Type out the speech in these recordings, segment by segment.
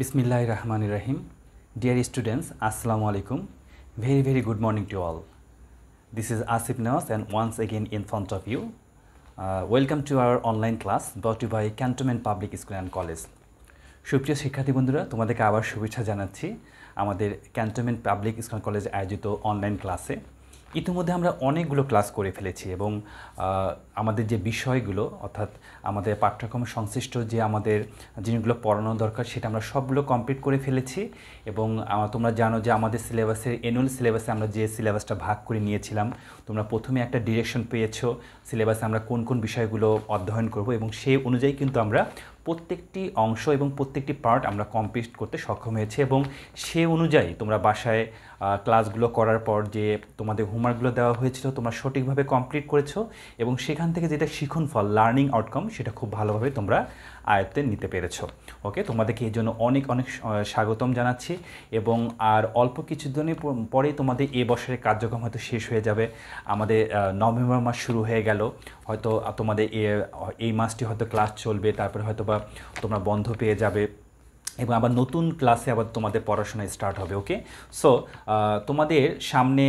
বিসমিল্লাহ রহমান রহিম deer students আসসালামু আলাইকুম very very good morning to all this is Asif Nawaz and once again in front of you welcome to our online class brought you by cantonment public school and college সুপ্রিয় শিক্ষার্থী বন্ধুরা তোমাদেরকে আবার শুভেচ্ছা জানাচ্ছি আমাদের ক্যান্টনমেন্ট পাবলিক স্কুল কলেজ আয়োজিত online ক্লাসে ইতিমধ্যে আমরা অনেকগুলো ক্লাস করে ফেলেছি এবং আমাদের যে বিষয়গুলো অর্থাৎ আমাদের পাঠ্যক্রম সংশ্লিষ্ট যে আমাদের জিনিসগুলো পড়ানো দরকার সেটা আমরা সবগুলো কমপ্লিট করে ফেলেছি এবং তোমরা জানো যে আমাদের সিলেবাসের এনুয়াল সিলেবাসে আমরা যে সিলেবাসটা ভাগ করে নিয়েছিলাম তোমরা প্রথমে একটা ডিরেকশন পেয়েছো সিলেবাসে আমরা কোন কোন বিষয়গুলো অধ্যয়ন করব এবং সেই অনুযায়ী কিন্তু আমরা প্রত্যেকটি অংশ এবং প্রত্যেকটি পার্ট আমরা কমপ্লিট করতে সক্ষম হয়েছে এবং সে অনুযায়ী তোমরা বাসায় ক্লাসগুলো করার পর যে তোমাদের হোমওয়ার্কগুলো দেওয়া হয়েছিল তোমরা সঠিকভাবে কমপ্লিট করেছো এবং সেখান থেকে যেটা শিখন ফল লার্নিং আউটকাম সেটা খুব ভালোভাবে তোমরা আয়ত্তে নিতে পেরেছো ওকে তোমাদেরকে এই জন্য অনেক অনেক স্বাগতম জানাচ্ছি এবং আর অল্প কিছুদিনের পরেই তোমাদের এ বছরের কার্যক্রম হয়তো শেষ হয়ে যাবে আমাদের নভেম্বর মাস শুরু হয়ে গেল হয়তো তোমাদের এই মাসটি হয়তো ক্লাস চলবে তারপরে হয়তো বা তোমরা বন্ধ পেয়ে যাবে এবং আবার নতুন ক্লাসে আবার তোমাদের পড়াশোনা স্টার্ট হবে ওকে সো তোমাদের সামনে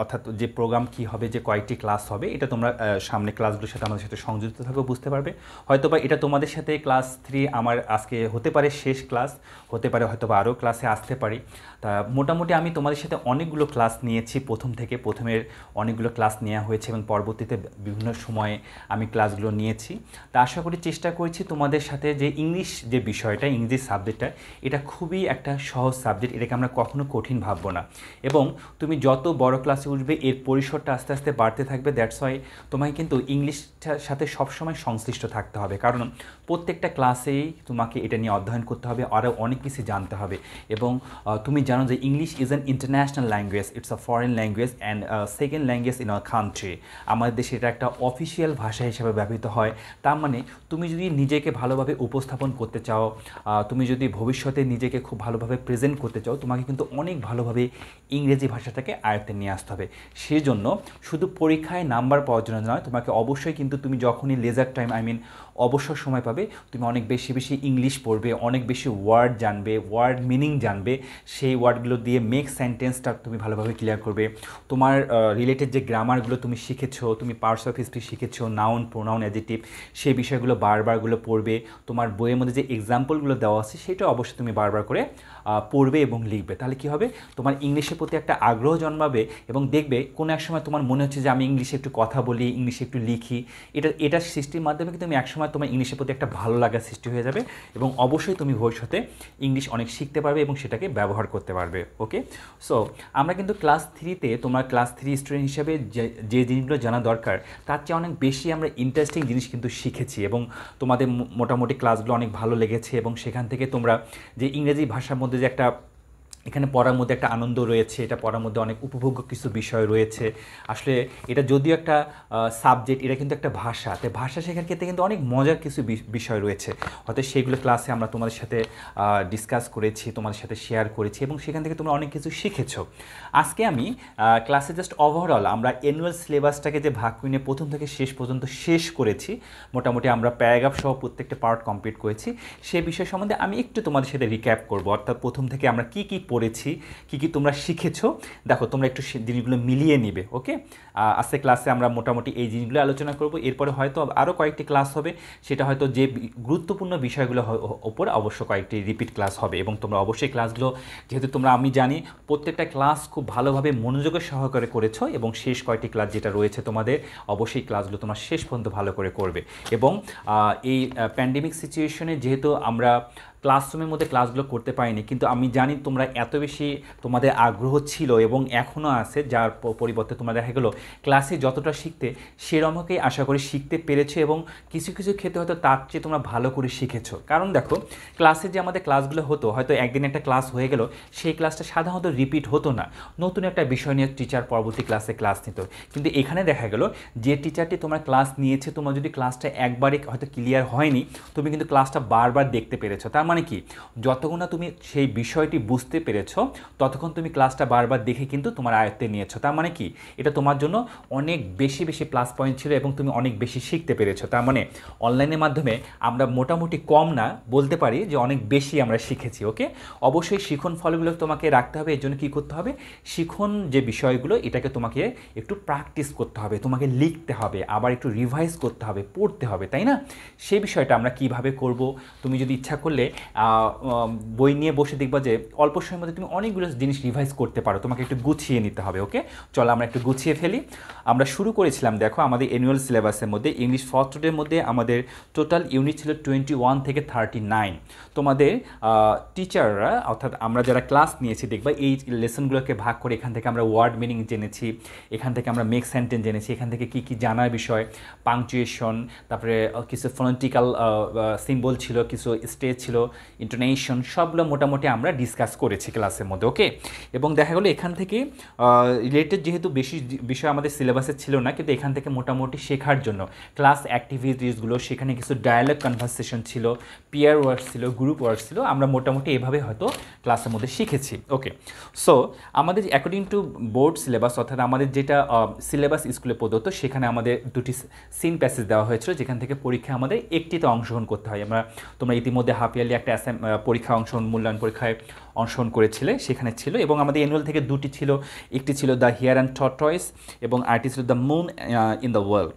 অর্থাৎ যে প্রোগ্রাম কি হবে যে কয়েকটি ক্লাস হবে এটা তোমরা সামনে ক্লাসগুলোর সাথে আমাদের সাথে সংযুক্ত থাকবে বুঝতে পারবে হয়তো বা এটা তোমাদের সাথে ক্লাস থ্রি আমার আজকে হতে পারে শেষ ক্লাস হতে পারে হয়তো বা আরও ক্লাসে আসতে পারি তা মোটামুটি আমি তোমাদের সাথে অনেকগুলো ক্লাস নিয়েছি প্রথম থেকে প্রথমের অনেকগুলো ক্লাস নেওয়া হয়েছে এবং পরবর্তীতে বিভিন্ন সময়ে আমি ক্লাসগুলো নিয়েছি তা আশা করি চেষ্টা করেছি তোমাদের সাথে যে ইংলিশ যে বিষয়টা ইংলিশ সাবজেক্টটা সাবজেক্টটা এটা খুবই একটা সহজ সাবজেক্ট এটাকে আমরা কখনো কঠিন ভাববো না এবং তুমি যত বড় ক্লাসে উঠবে এর পরিসরটা আস্তে আস্তে বাড়তে থাকবে দ্যাটস হয় তোমায় কিন্তু ইংলিশটার সাথে সবসময় সংশ্লিষ্ট থাকতে হবে কারণ প্রত্যেকটা ক্লাসেই তোমাকে এটা নিয়ে অধ্যয়ন করতে হবে আরও অনেক কিছু জানতে হবে এবং তুমি জানো যে English is an international language it's a foreign language and second language in our country আমাদের দেশে এটা একটা অফিসিয়াল ভাষা হিসেবে ব্যবহৃত হয় তার মানে তুমি যদি নিজেকে ভালোভাবে উপস্থাপন করতে চাও তুমি যদি ভবিষ্যতে নিজেকে খুব ভালোভাবে প্রেজেন্ট করতে চাও তোমাকে কিন্তু অনেক ভালোভাবে ইংরেজি ভাষাটাকে আয়ত্তে নিয়ে আসতে হবে সেজন্য শুধু পরীক্ষায় নাম্বার পাওয়ার জন্য নয় তোমাকে অবশ্যই কিন্তু তুমি যখনই লেজার টাইম আই মিন অবসর সময় পাবে তুমি অনেক বেশি বেশি ইংলিশ পড়বে অনেক বেশি ওয়ার্ড জানবে ওয়ার্ড মিনিং জানবে সেই ওয়ার্ডগুলো দিয়ে মেক সেন্টেন্সটা তুমি ভালোভাবে ক্লিয়ার করবে তোমার রিলেটেড যে গ্রামারগুলো তুমি শিখেছো তুমি পার্টস অফ হিস্ট্রি শিখেছো নাউন প্রোনাউন অ্যাডিটিভ সেই বিষয়গুলো বারবারগুলো পড়বে তোমার বইয়ের মধ্যে যে এক্সাম্পলগুলো দেওয়া আছে সেটা অবশ্যই তুমি বারবার করে পড়বে এবং লিখবে তাহলে কি হবে তোমার ইংলিশের প্রতি একটা আগ্রহ জন্মাবে এবং দেখবে কোনো এক সময় তোমার মনে হচ্ছে যে আমি ইংলিশে একটু কথা বলি ইংলিশে একটু লিখি এটা এটা সৃষ্টির মাধ্যমে কিন্তু তুমি একসময় সময় তোমার ইংলিশের প্রতি একটা ভালো লাগার সৃষ্টি হয়ে যাবে এবং অবশ্যই তুমি ভবিষ্যতে ইংলিশ অনেক শিখতে পারবে এবং সেটাকে ব্যবহার করতে পারবে ওকে সো আমরা কিন্তু ক্লাস থ্রিতে তোমার ক্লাস থ্রি স্টুডেন্ট হিসেবে যে যে জিনিসগুলো জানা দরকার তার চেয়ে অনেক বেশি আমরা ইন্টারেস্টিং জিনিস কিন্তু শিখেছি এবং তোমাদের মোটামুটি ক্লাসগুলো অনেক ভালো লেগেছে এবং সেখান থেকে তোমরা যে ইংরেজি ভাষার মধ্যে যে একটা এখানে পড়ার মধ্যে একটা আনন্দ রয়েছে এটা পড়ার মধ্যে অনেক উপভোগ্য কিছু বিষয় রয়েছে আসলে এটা যদিও একটা সাবজেক্ট এটা কিন্তু একটা ভাষা তাই ভাষা শেখার ক্ষেত্রে কিন্তু অনেক মজার কিছু বিষয় রয়েছে হয়তো সেইগুলো ক্লাসে আমরা তোমাদের সাথে ডিসকাস করেছি তোমাদের সাথে শেয়ার করেছি এবং সেখান থেকে তোমরা অনেক কিছু শিখেছো আজকে আমি ক্লাসে জাস্ট ওভারঅল আমরা অ্যানুয়াল সিলেবাসটাকে যে ভাগ কুইনে প্রথম থেকে শেষ পর্যন্ত শেষ করেছি মোটামুটি আমরা প্যারাগ্রাফ সহ প্রত্যেকটা পার্ট কমপ্লিট করেছি সে বিষয় সম্বন্ধে আমি একটু তোমাদের সাথে রিক্যাপ করবো অর্থাৎ প্রথম থেকে আমরা কী কী পড়েছি কি কি তোমরা শিখেছো দেখো তোমরা একটু জিনিসগুলো মিলিয়ে নিবে ওকে আজকে ক্লাসে আমরা মোটামুটি এই জিনিসগুলো আলোচনা করব এরপরে হয়তো আরও কয়েকটি ক্লাস হবে সেটা হয়তো যে গুরুত্বপূর্ণ বিষয়গুলো ওপর অবশ্য কয়েকটি রিপিট ক্লাস হবে এবং তোমরা অবশ্যই ক্লাসগুলো যেহেতু তোমরা আমি জানি প্রত্যেকটা ক্লাস খুব ভালোভাবে মনোযোগের সহকারে করেছো এবং শেষ কয়েকটি ক্লাস যেটা রয়েছে তোমাদের অবশ্যই ক্লাসগুলো তোমার শেষ পর্যন্ত ভালো করে করবে এবং এই প্যান্ডেমিক সিচুয়েশনে যেহেতু আমরা ক্লাসরুমের মধ্যে ক্লাসগুলো করতে পারিনি কিন্তু আমি জানি তোমরা এত বেশি তোমাদের আগ্রহ ছিল এবং এখনও আছে যার পরিবর্তে তোমরা দেখা গেলো ক্লাসে যতটা শিখতে সেরমকেই আশা করি শিখতে পেরেছে এবং কিছু কিছু ক্ষেত্রে হয়তো তার চেয়ে তোমরা ভালো করে শিখেছো কারণ দেখো ক্লাসে যে আমাদের ক্লাসগুলো হতো হয়তো একদিন একটা ক্লাস হয়ে গেল সেই ক্লাসটা সাধারণত রিপিট হতো না নতুন একটা বিষয় নিয়ে টিচার পরবর্তী ক্লাসে ক্লাস নিত কিন্তু এখানে দেখা গেল যে টিচারটি তোমার ক্লাস নিয়েছে তোমার যদি ক্লাসটা একবারে হয়তো ক্লিয়ার হয়নি তুমি কিন্তু ক্লাসটা বারবার দেখতে পেরেছো তার মানে মানে কি যতক্ষণ না তুমি সেই বিষয়টি বুঝতে পেরেছ ততক্ষণ তুমি ক্লাসটা বারবার দেখে কিন্তু তোমার আয়ত্তে নিয়েছো তার মানে কি এটা তোমার জন্য অনেক বেশি বেশি প্লাস পয়েন্ট ছিল এবং তুমি অনেক বেশি শিখতে পেরেছো তার মানে অনলাইনের মাধ্যমে আমরা মোটামুটি কম না বলতে পারি যে অনেক বেশি আমরা শিখেছি ওকে অবশ্যই শিখন ফলগুলো তোমাকে রাখতে হবে এর জন্য কী করতে হবে শিখন যে বিষয়গুলো এটাকে তোমাকে একটু প্র্যাকটিস করতে হবে তোমাকে লিখতে হবে আবার একটু রিভাইজ করতে হবে পড়তে হবে তাই না সেই বিষয়টা আমরা কিভাবে করব তুমি যদি ইচ্ছা করলে বই নিয়ে বসে দেখবা যে অল্প সময়ের মধ্যে তুমি অনেকগুলো জিনিস রিভাইজ করতে পারো তোমাকে একটু গুছিয়ে নিতে হবে ওকে চলো আমরা একটু গুছিয়ে ফেলি আমরা শুরু করেছিলাম দেখো আমাদের অ্যানুয়াল সিলেবাসের মধ্যে ইংলিশ ফার্স্টের মধ্যে আমাদের টোটাল ইউনিট ছিল টোয়েন্টি ওয়ান থেকে থার্টি নাইন তোমাদের টিচাররা অর্থাৎ আমরা যারা ক্লাস নিয়েছি দেখবা এই লেসনগুলোকে ভাগ করে এখান থেকে আমরা ওয়ার্ড মিনিং জেনেছি এখান থেকে আমরা মেক সেন্টেন্স জেনেছি এখান থেকে কি কি জানার বিষয় পাংচুয়েশন তারপরে কিছু ফোনটিক্যাল সিম্বল ছিল কিছু স্টেজ ছিল ইন্টোনেশন সবগুলো মোটামুটি আমরা ডিসকাস করেছি ক্লাসের মধ্যে ওকে এবং দেখা গেলো এখান থেকে রিলেটেড যেহেতু বেশি বিষয় আমাদের সিলেবাসে ছিল না কিন্তু এখান থেকে মোটামুটি শেখার জন্য ক্লাস অ্যাক্টিভিটিসগুলো সেখানে কিছু ডায়ালগ কনভারসেশন ছিল পিয়ার ওয়ার্ক ছিল গ্রুপ ওয়ার্ক ছিল আমরা মোটামুটি এভাবে হয়তো ক্লাসের মধ্যে শিখেছি ওকে সো আমাদের অ্যাকর্ডিং টু বোর্ড সিলেবাস অর্থাৎ আমাদের যেটা সিলেবাস স্কুলে প্রদত্ত সেখানে আমাদের দুটি সিন প্যাসেজ দেওয়া হয়েছিল যেখান থেকে পরীক্ষা আমাদের একটিতে অংশগ্রহণ করতে হয় আমরা তোমরা ইতিমধ্যে হাফ ইয়ারলি একটা পরীক্ষা অংশ মূল্যায়ন পরীক্ষায় অংশগ্রহণ করেছিলে সেখানে ছিল এবং আমাদের অ্যানুয়াল থেকে দুটি ছিল একটি ছিল দ্য হিয়ার অ্যান্ড টয়েস এবং আরেকটি ছিল the moon in the world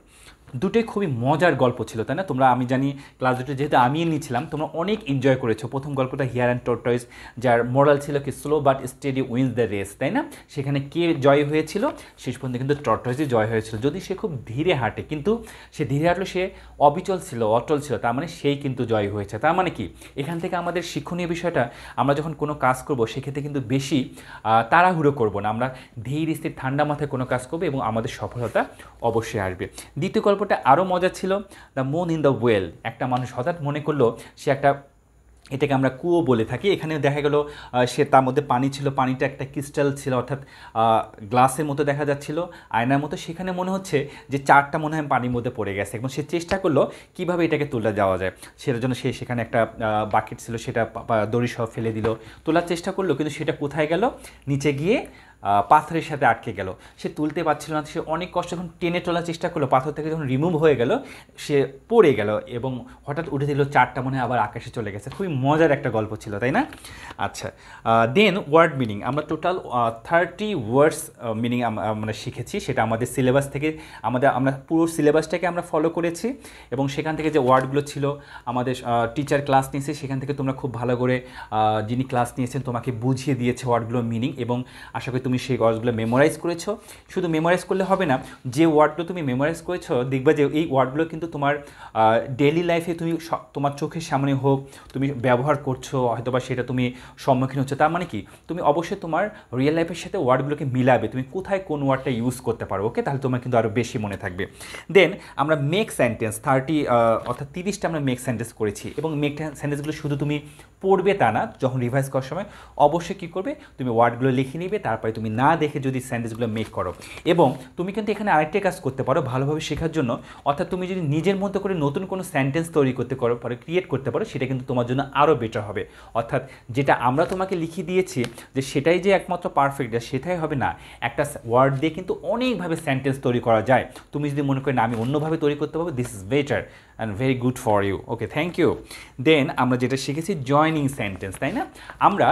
দুটোই খুবই মজার গল্প ছিল তাই না তোমরা আমি জানি ক্লাস দুটো যেহেতু আমি নিয়েছিলাম তোমরা অনেক এনজয় করেছো প্রথম গল্পটা হিয়ার অ্যান্ড টোটয়েস যার মোরাল ছিল কি slow but steady wins the race তাই না সেখানে কে জয় হয়েছিল শেষ পর্যন্ত কিন্তু টটয়েসই জয় হয়েছিল যদি সে খুব ধীরে হাঁটে কিন্তু সে ধীরে হাঁটলে সে অবিচল ছিল অটল ছিল তার মানে সেই কিন্তু জয় হয়েছে তার মানে কি এখান থেকে আমাদের শিক্ষণীয় বিষয়টা আমরা যখন কোনো কাজ করব সেক্ষেত্রে কিন্তু বেশি তাড়াহুড়ো করব না আমরা ধীর স্থির ঠান্ডা মাথায় কোনো কাজ করবো এবং আমাদের সফলতা অবশ্যই আসবে দ্বিতীয় গল্প গল্পটা আরও মজা ছিল the moon in the well একটা মানুষ হঠাৎ মনে করলো সে একটা এটাকে আমরা কুয়ো বলে থাকি এখানে দেখা গেল সে তার মধ্যে পানি ছিল পানিটা একটা ক্রিস্টাল ছিল অর্থাৎ গ্লাসের মতো দেখা যাচ্ছিল আয়নার মতো সেখানে মনে হচ্ছে যে চারটা মনে হয় পানির মধ্যে পড়ে গেছে এবং সে চেষ্টা করলো কিভাবে এটাকে তোলা যাওয়া যায় সেটার জন্য সে সেখানে একটা বাকেট ছিল সেটা দড়ি সহ ফেলে দিল তোলার চেষ্টা করলো কিন্তু সেটা কোথায় গেল নিচে গিয়ে পাথরের সাথে আটকে গেল সে তুলতে পারছিল না সে অনেক কষ্ট যখন টেনে তোলার চেষ্টা করলো পাথর থেকে যখন রিমুভ হয়ে গেল সে পড়ে গেল এবং হঠাৎ উঠে দিল চারটা মনে আবার আকাশে চলে গেছে খুবই মজার একটা গল্প ছিল তাই না আচ্ছা দেন ওয়ার্ড মিনিং আমরা টোটাল থার্টি ওয়ার্ডস মিনিং আমরা শিখেছি সেটা আমাদের সিলেবাস থেকে আমাদের আমরা পুরো সিলেবাসটাকে আমরা ফলো করেছি এবং সেখান থেকে যে ওয়ার্ডগুলো ছিল আমাদের টিচার ক্লাস নিয়েছে সেখান থেকে তোমরা খুব ভালো করে যিনি ক্লাস নিয়েছেন তোমাকে বুঝিয়ে দিয়েছে ওয়ার্ডগুলোর মিনিং এবং আশা করি তুমি সেই ওয়ার্ডসগুলো মেমোরাইজ করেছো শুধু মেমোরাইজ করলে হবে না যে ওয়ার্ডগুলো তুমি মেমোরাইজ করেছো দেখবা যে এই ওয়ার্ডগুলো কিন্তু তোমার ডেলি লাইফে তুমি তোমার চোখের সামনে হোক তুমি ব্যবহার করছো বা সেটা তুমি সম্মুখীন হচ্ছে তার মানে কি তুমি অবশ্যই তোমার রিয়েল লাইফের সাথে ওয়ার্ডগুলোকে মিলাবে তুমি কোথায় কোন ওয়ার্ডটা ইউজ করতে পারো ওকে তাহলে তোমার কিন্তু আরও বেশি মনে থাকবে দেন আমরা মেক সেন্টেন্স থার্টি অর্থাৎ তিরিশটা আমরা মেক সেন্টেন্স করেছি এবং মেক সেন্টেন্সগুলো শুধু তুমি পড়বে তা না যখন রিভাইজ করার সময় অবশ্যই কী করবে তুমি ওয়ার্ডগুলো লিখে নিবে তারপরে তুমি না দেখে যদি স্যান্ডেজগুলো মেক করো এবং তুমি কিন্তু এখানে আরেকটা কাজ করতে পারো ভালোভাবে শেখার জন্য অর্থাৎ তুমি যদি নিজের মতো করে নতুন কোনো সেন্টেন্স তৈরি করতে পারো পরে ক্রিয়েট করতে পারো সেটা কিন্তু তোমার জন্য আরও বেটার হবে অর্থাৎ যেটা আমরা তোমাকে লিখে দিয়েছি যে সেটাই যে একমাত্র পারফেক্ট সেটাই হবে না একটা ওয়ার্ড দিয়ে কিন্তু অনেকভাবে সেন্টেন্স তৈরি করা যায় তুমি যদি মনে না আমি অন্যভাবে তৈরি করতে পারবো this is better and very good for you okay thank you then আমরা যেটা শিখেছি জয়নিং সেন্টেন্স তাই না আমরা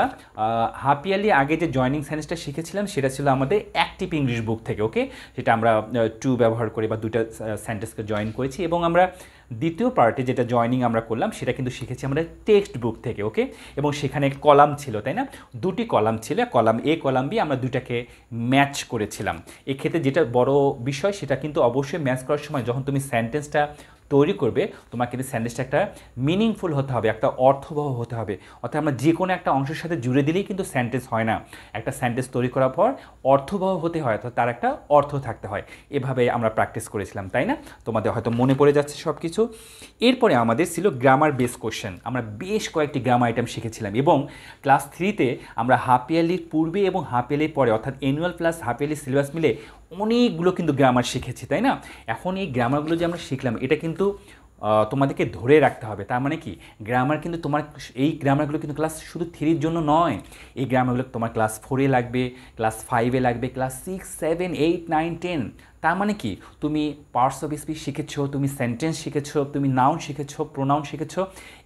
হাফ ইয়ারলি আগে যে জয়নিং সেন্টেন্সটা শিখেছিলাম সেটা ছিল আমাদের অ্যাক্টিভ ইংলিশ বুক থেকে ওকে সেটা আমরা টু ব্যবহার করে বা দুটা সেন্টেন্সকে জয়েন করেছি এবং আমরা দ্বিতীয় পার্টে যেটা জয়নিং আমরা করলাম সেটা কিন্তু শিখেছি আমরা টেক্সট বুক থেকে ওকে এবং সেখানে কলাম ছিল তাই না দুটি কলাম ছিল কলাম এ কলাম বি আমরা দুটাকে ম্যাচ করেছিলাম এক্ষেত্রে যেটা বড় বিষয় সেটা কিন্তু অবশ্যই ম্যাচ করার সময় যখন তুমি সেন্টেন্সটা তৈরি করবে তোমার কিন্তু স্যান্ডউইচটা একটা মিনিংফুল হতে হবে একটা অর্থবহ হতে হবে অর্থাৎ আমরা যে কোনো একটা অংশের সাথে জুড়ে দিলেই কিন্তু স্যান্টেন্স হয় না একটা স্যান্টেন্স তৈরি করার পর অর্থবহ হতে হয় অর্থাৎ তার একটা অর্থ থাকতে হয় এভাবে আমরা প্র্যাকটিস করেছিলাম তাই না তোমাদের হয়তো মনে পড়ে যাচ্ছে সব কিছু এরপরে আমাদের ছিল গ্রামার বেস কোশ্চেন আমরা বেশ কয়েকটি গ্রামার আইটেম শিখেছিলাম এবং ক্লাস থ্রিতে আমরা হাফ ইয়ারলির পূর্বে এবং হাফ ইয়ারলির পরে অর্থাৎ annual plus half yearly syllabus মিলে অনেকগুলো কিন্তু গ্রামার শিখেছি তাই না এখন এই গ্রামারগুলো যে আমরা শিখলাম এটা কিন্তু তোমাদেরকে ধরে রাখতে হবে তার মানে কি গ্রামার কিন্তু তোমার এই গ্রামারগুলো কিন্তু ক্লাস শুধু থ্রির জন্য নয় এই গ্রামারগুলো তোমার ক্লাস ফোরে লাগবে ক্লাস ফাইভে লাগবে class six seven eight nine ten তার মানে কি তুমি পার্টস অফ স্পিচ শিখেছো তুমি সেন্টেন্স শিখেছো তুমি নাউন শিখেছো প্রোনাউন শিখেছো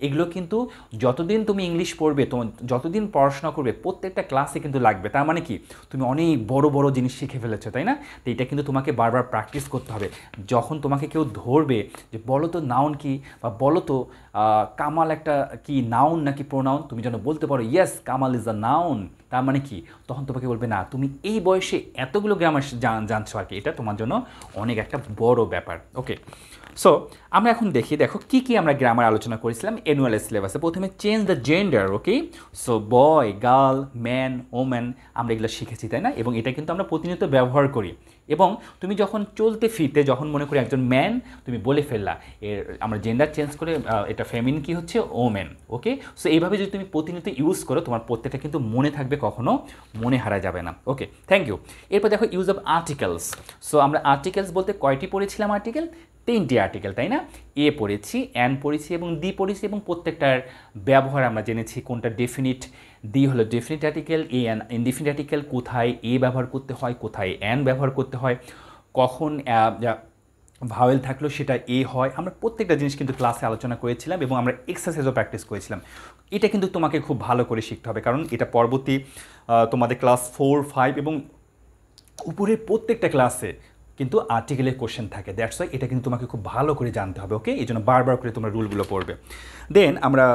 এগুলো কিন্তু যতদিন তুমি ইংলিশ পড়বে তোমার যতদিন পড়াশোনা করবে প্রত্যেকটা ক্লাসে কিন্তু লাগবে তার মানে কি তুমি অনেক বড় বড় জিনিস শিখে ফেলেছো তাই না তো এটা কিন্তু তোমাকে বারবার প্র্যাকটিস করতে হবে যখন তোমাকে কেউ ধরবে যে বলো তো নাউন কি বা বলো তো কামাল একটা কি নাউন নাকি প্রোনাউন তুমি যেন বলতে পারো yes Kamal is a noun তার মানে কি তখন তোমাকে বলবে না তুমি এই বয়সে এতগুলো গ্রামার জানছো আর কি এটা তোমার জন্য অনেক একটা বড় ব্যাপার ওকে সো আমরা এখন দেখি দেখো কি কি আমরা গ্রামার আলোচনা করেছিলাম অ্যানুয়াল সিলেবাসে প্রথমে change the gender okay so boy girl man woman আমরা এগুলো শিখেছি তাই না এবং এটা কিন্তু আমরা প্রতিনিয়ত ব্যবহার করি এবং তুমি যখন চলতে ফিরতে যখন মনে করি একজন ম্যান তুমি বলে ফেললা এর আমরা জেন্ডার চেঞ্জ করে এটা ফেমিন কি হচ্ছে ওমেন ওকে সো এইভাবে যদি তুমি প্রতিনিয়ত ইউজ করো তোমার প্রত্যেকটা কিন্তু মনে থাকবে কখনো মনে হারা যাবে না ওকে থ্যাংক ইউ এরপর দেখো ইউজ অফ আর্টিকেলস সো আমরা আর্টিকেলস বলতে কয়টি পড়েছিলাম আর্টিকেল তিনটি আর্টিকেল তাই না এ পড়েছি অ্যান পড়েছি এবং দি পড়েছি এবং প্রত্যেকটার ব্যবহার আমরা জেনেছি কোনটা ডেফিনিট ডি হলো definite article a an indefinite article কোথায় এ ব্যবহার করতে হয় কোথায় অ্যান ব্যবহার করতে হয় কখন ভাওয়েল থাকলো সেটা এ হয় আমরা প্রত্যেকটা জিনিস কিন্তু ক্লাসে আলোচনা করেছিলাম এবং আমরা এক্সারসাইজও প্র্যাকটিস করেছিলাম এটা কিন্তু তোমাকে খুব ভালো করে শিখতে হবে কারণ এটা পরবর্তী তোমাদের ক্লাস ফোর ফাইভ এবং উপরের প্রত্যেকটা ক্লাসে কিন্তু আর্টিকেলের কোশ্চেন থাকে দ্যাটস ওয়াই এটা কিন্তু তোমাকে খুব ভালো করে জানতে হবে ওকে এই জন্য বারবার করে তোমরা রুলগুলো পড়বে দেন আমরা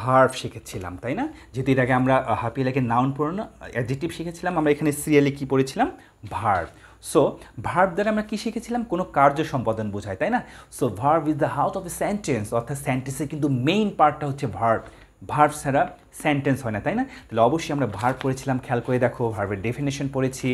ভার্ভ শিখেছিলাম তাই না যেহেতু এর আগে আমরা হাপিয়ে লাগে নাউন পড়ানো অ্যাডজেক্টিভ শিখেছিলাম আমরা এখানে সিরিয়ালি কী পড়েছিলাম ভার্ভ সো ভার্ব দ্বারা আমরা কী শিখেছিলাম কোনো কার্য সম্পাদন বোঝায় তাই না so verb is the house of a sentence অর্থাৎ সেন্টেন্সের কিন্তু মেইন পার্টটা হচ্ছে ভার্ব ভার্ব ছাড়া সেন্টেন্স হয় না তাই না তাহলে অবশ্যই আমরা ভার্ব পড়েছিলাম খেয়াল করে দেখো ভার্বের ডেফিনেশন পড়েছি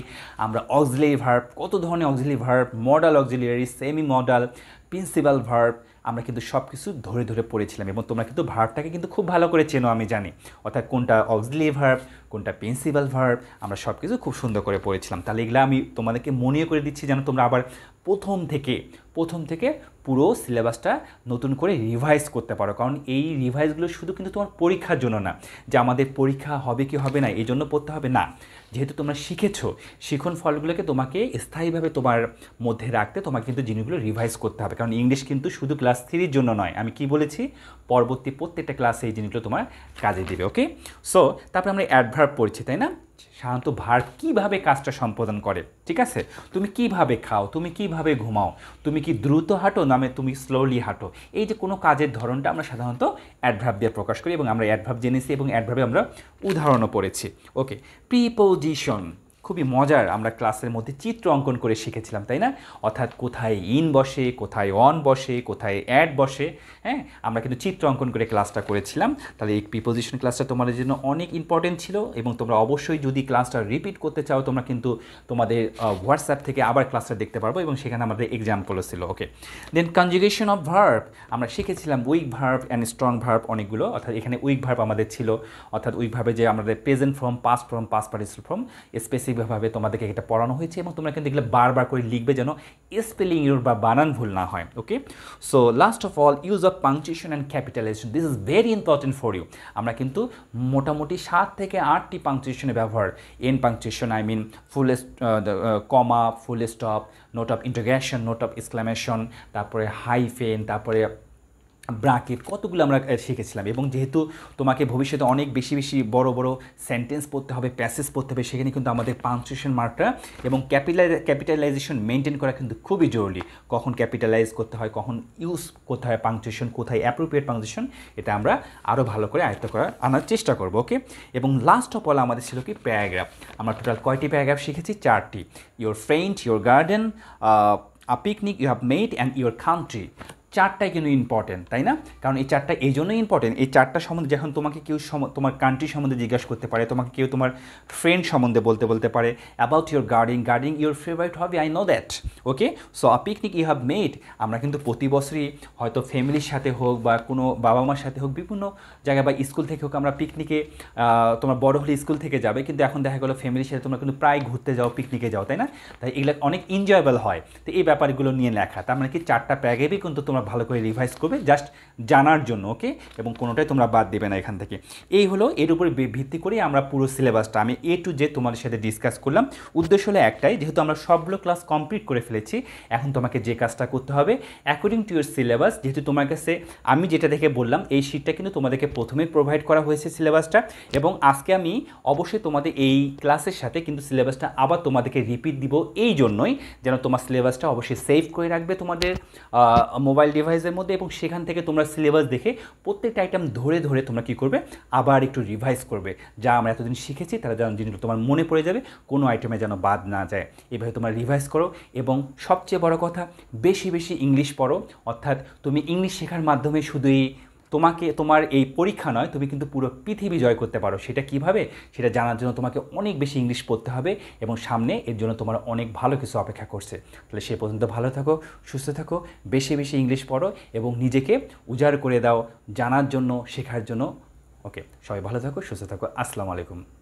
আমরা অক্সিলারি ভার্ব কত ধরনের auxiliary verb modal auxiliary semi modal principal verb আমরা কিন্তু সব কিছু ধরে ধরে পড়েছিলাম এবং তোমরা কিন্তু ভার্বটাকে কিন্তু খুব ভালো করে চেনো আমি জানি অর্থাৎ কোনটা অক্সিলি ভার্ব কোনটা প্রিন্সিপাল ভার্ব আমরা সব কিছু খুব সুন্দর করে পড়েছিলাম তাহলে এগুলো আমি তোমাদেরকে মনে করে দিচ্ছি যেন তোমরা আবার প্রথম থেকে প্রথম থেকে পুরো সিলেবাসটা নতুন করে রিভাইজ করতে পারো কারণ এই রিভাইজগুলো শুধু কিন্তু তোমার পরীক্ষার জন্য না যে আমাদের পরীক্ষা হবে কি হবে না এই জন্য পড়তে হবে না যেহেতু তোমরা শিখেছো শিখন ফলগুলোকে তোমাকে স্থায়ীভাবে তোমার মধ্যে রাখতে তোমাকে কিন্তু জিনিসগুলো রিভাইজ করতে হবে কারণ ইংলিশ কিন্তু শুধু ক্লাস থ্রির জন্য নয় আমি কি বলেছি পরবর্তী প্রত্যেকটা ক্লাসে এই জিনিসগুলো তোমার কাজে দেবে ওকে সো তারপরে আমরা অ্যাডভার্ব পড়ছি তাই না সাধারণত ভার কিভাবে কাজটা সম্পাদন করে ঠিক আছে তুমি কিভাবে খাও তুমি কিভাবে ঘুমাও তুমি কি দ্রুত হাঁটো নামে তুমি স্লোলি হাঁটো এই যে কোনো কাজের ধরনটা আমরা সাধারণত অ্যাডভাব দিয়ে প্রকাশ করি এবং আমরা অ্যাডভাব জেনেছি এবং অ্যাডভাবে আমরা উদাহরণও পড়েছি ওকে প্রিপোজিশন খুবই মজার আমরা ক্লাসের মধ্যে চিত্র অঙ্কন করে শিখেছিলাম তাই না অর্থাৎ কোথায় ইন বসে কোথায় অন বসে কোথায় অ্যাড বসে হ্যাঁ আমরা কিন্তু চিত্র অঙ্কন করে ক্লাসটা করেছিলাম তাহলে এই প্রিপোজিশন ক্লাসটা তোমাদের জন্য অনেক ইম্পর্টেন্ট ছিল এবং তোমরা অবশ্যই যদি ক্লাসটা রিপিট করতে চাও তোমরা কিন্তু তোমাদের হোয়াটসঅ্যাপ থেকে আবার ক্লাসটা দেখতে পারবো এবং সেখানে আমাদের এক্সাম্পলও ছিল okay then conjugation of verb আমরা শিখেছিলাম weak verb and strong verb অনেকগুলো অর্থাৎ এখানে উইক ভার্ভ আমাদের ছিল অর্থাৎ উইক যে আমাদের present form past form past participle form specific ধারাবাহিকভাবে তোমাদেরকে এটা পড়ানো হয়েছে এবং তোমরা কিন্তু এগুলো বারবার করে লিখবে যেন স্পেলিং ইউর বা বানান ভুল না হয় okay so last of all use of punctuation and capitalisation this is very important for you আমরা কিন্তু মোটামুটি সাত থেকে আটটি পাংচুয়েশনের ব্যবহার in punctuation I mean full comma full stop note of interrogation note of exclamation তারপরে হাইফেন তারপরে ব্রাকেট কতগুলো আমরা শিখেছিলাম এবং যেহেতু তোমাকে ভবিষ্যতে অনেক বেশি বেশি বড় বড় সেন্টেন্স পড়তে হবে প্যাসেজ পড়তে হবে সেখানে কিন্তু আমাদের পাঞ্চুয়েশন মার্কটা এবং ক্যাপিটালাই ক্যাপিটালাইজেশন মেনটেন করা কিন্তু খুবই জরুরি কখন ক্যাপিটালাইজ করতে হয় কখন ইউজ করতে হয় পাঞ্চুয়েশন কোথায় অ্যাপ্রোপ্রিয়েট পাঞ্চুয়েশন এটা আমরা আরও ভালো করে আয়ত্ত করার আনার চেষ্টা করব ওকে এবং লাস্ট অফ অল আমাদের ছিল কি প্যারাগ্রাফ আমরা টোটাল কয়টি প্যারাগ্রাফ শিখেছি চারটি your friend your garden a picnic you have made and your country চারটাই কিন্তু ইম্পর্টেন্ট তাই না কারণ এই চারটা এই জন্যই ইম্পর্টেন্ট এই চারটা সম্বন্ধে যখন তোমাকে কেউ তোমার কান্ট্রি সম্বন্ধে জিজ্ঞাসা করতে পারে তোমাকে কেউ তোমার ফ্রেন্ড সম্বন্ধে বলতে বলতে পারে about your garden garden your favourite hobby I know that okay so a picnic you have made আমরা কিন্তু প্রতি বছরই হয়তো ফ্যামিলির সাথে হোক বা কোনো বাবা মার সাথে হোক বিভিন্ন জায়গায় বা স্কুল থেকে হোক আমরা পিকনিকে তোমার বড় হলে স্কুল থেকে যাবে কিন্তু এখন দেখা গেলো ফ্যামিলির সাথে তোমরা কিন্তু প্রায় ঘুরতে যাও পিকনিকে যাও তাই না তাই এগুলো অনেক এনজয়েবল হয় তো এই ব্যাপারগুলো নিয়ে লেখা তার মানে কি চারটা প্যাগেবই কিন্তু তোমার তোমরা ভালো করে রিভাইজ করবে জাস্ট জানার জন্য ওকে এবং কোনোটাই তোমরা বাদ দেবে না এখান থেকে এই হলো এর উপরে ভিত্তি করে আমরা পুরো সিলেবাসটা আমি এ টু জে তোমাদের সাথে ডিসকাস করলাম উদ্দেশ্য হলো একটাই যেহেতু আমরা সবগুলো ক্লাস কমপ্লিট করে ফেলেছি এখন তোমাকে যে কাজটা করতে হবে অ্যাকর্ডিং টু ইউর সিলেবাস যেহেতু তোমার কাছে আমি যেটা দেখে বললাম এই শিটটা কিন্তু তোমাদেরকে প্রথমে প্রোভাইড করা হয়েছে সিলেবাসটা এবং আজকে আমি অবশ্যই তোমাদের এই ক্লাসের সাথে কিন্তু সিলেবাসটা আবার তোমাদেরকে রিপিট দিব এই জন্যই যেন তোমার সিলেবাসটা অবশ্যই সেভ করে রাখবে তোমাদের মোবাইল মোবাইল ডিভাইসের মধ্যে এবং সেখান থেকে তোমরা সিলেবাস দেখে প্রত্যেকটা আইটেম ধরে ধরে তোমরা কী করবে আবার একটু রিভাইজ করবে যা আমরা এতদিন শিখেছি তারা যেন জিনিসগুলো তোমার মনে পড়ে যাবে কোনো আইটেমে যেন বাদ না যায় এভাবে তোমরা রিভাইজ করো এবং সবচেয়ে বড় কথা বেশি বেশি ইংলিশ পড়ো অর্থাৎ তুমি ইংলিশ শেখার মাধ্যমে শুধুই তোমাকে তোমার এই পরীক্ষা নয় তুমি কিন্তু পুরো পৃথিবী জয় করতে পারো সেটা কিভাবে সেটা জানার জন্য তোমাকে অনেক বেশি ইংলিশ পড়তে হবে এবং সামনে এর জন্য তোমার অনেক ভালো কিছু অপেক্ষা করছে তাহলে সে পর্যন্ত ভালো থাকো সুস্থ থাকো বেশি বেশি ইংলিশ পড়ো এবং নিজেকে উজাড় করে দাও জানার জন্য শেখার জন্য ওকে সবাই ভালো থাকো সুস্থ থাকো আসসালামু আলাইকুম